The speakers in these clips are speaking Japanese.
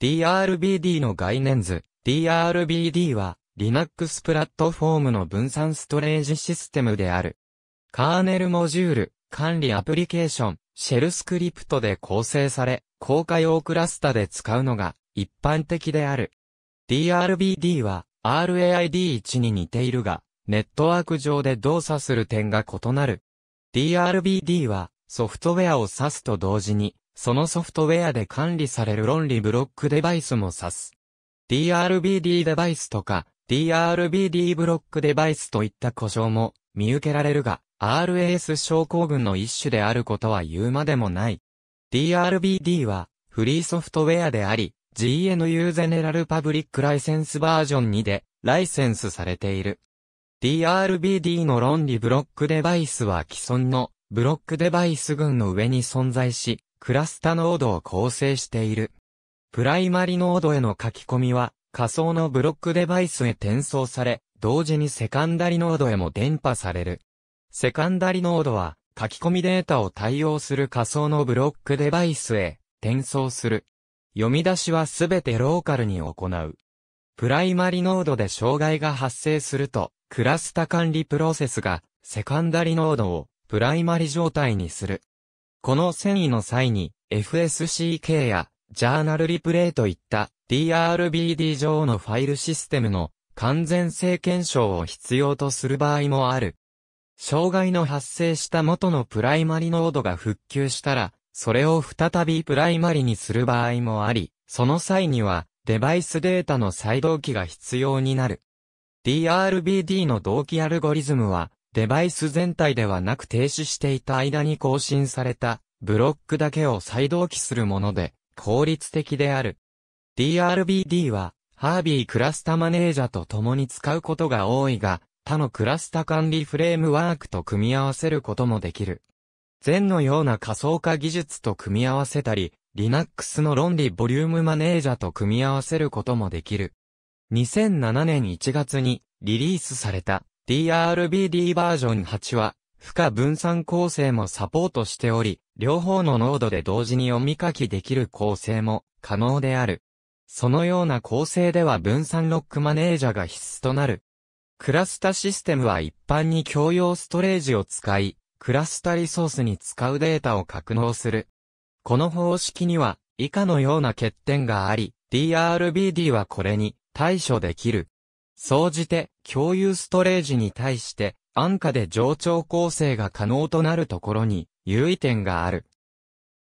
DRBD の概念図。DRBD は Linux プラットフォームの分散ストレージシステムである。カーネルモジュール、管理アプリケーション、シェルスクリプトで構成され、公開用クラスタで使うのが一般的である。DRBD は RAID1 に似ているが、ネットワーク上で動作する点が異なる。DRBD はソフトウェアを指すと同時にそのソフトウェアで管理される論理ブロックデバイスも指す。DRBD デバイスとか、DRBD ブロックデバイスといった故障も見受けられるが、RAS 症候群の一種であることは言うまでもない。DRBD はフリーソフトウェアであり、GNU General Public License バージョン2でライセンスされている。DRBD の論理ブロックデバイスは既存のブロックデバイス群の上に存在し、クラスタノードを構成している。プライマリノードへの書き込みは、仮想のブロックデバイスへ転送され、同時にセカンダリノードへも伝播される。セカンダリノードは、書き込みデータを対応する仮想のブロックデバイスへ転送する。読み出しはすべてローカルに行う。プライマリノードで障害が発生すると、クラスタ管理プロセスがセカンダリノードをプライマリ状態にする。この遷移の際に、FSCK や、ジャーナルリプレイといった DRBD 上のファイルシステムの完全性検証を必要とする場合もある。障害の発生した元のプライマリノードが復旧したら、それを再びプライマリにする場合もあり、その際にはデバイスデータの再同期が必要になる。DRBD の同期アルゴリズムはデバイス全体ではなく停止していた間に更新されたブロックだけを再同期するもので効率的である。DRBD はハービークラスタマネージャーと共に使うことが多いが、他のクラスタ管理フレームワークと組み合わせることもできる。前のような仮想化技術と組み合わせたり、Linux の論理ボリュームマネージャーと組み合わせることもできる。2007年1月にリリースされた DRBD バージョン8は、負荷分散構成もサポートしており、両方のノードで同時に読み書きできる構成も可能である。そのような構成では分散ロックマネージャが必須となる。クラスタシステムは一般に共用ストレージを使い、クラスタリソースに使うデータを格納する。この方式には以下のような欠点があり、DRBD はこれに対処できる。総じて、共有ストレージに対して、安価で上長構成が可能となるところに、優位点がある。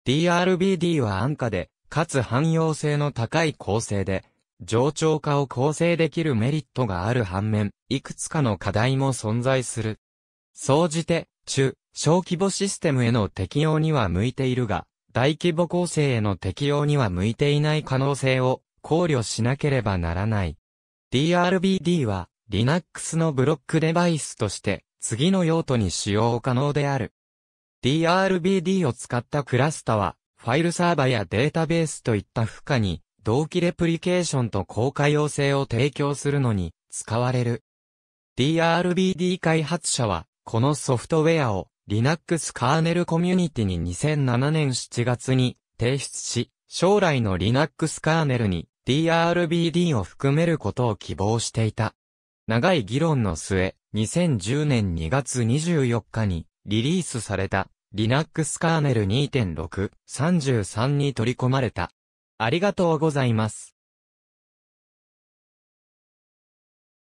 DRBD は安価で、かつ汎用性の高い構成で、上長化を構成できるメリットがある反面、いくつかの課題も存在する。総じて、中、小規模システムへの適用には向いているが、大規模構成への適用には向いていない可能性を考慮しなければならない。DRBD は Linux のブロックデバイスとして次の用途に使用可能である。DRBD を使ったクラスタはファイルサーバやデータベースといった負荷に同期レプリケーションと効果要請を提供するのに使われる。DRBD 開発者はこのソフトウェアを Linux カーネルコミュニティに2007年7月に提出し、将来の Linux カーネルに DRBD を含めることを希望していた。長い議論の末、2010年2月24日にリリースされた Linux カーネル2.633に取り込まれた。ありがとうございます。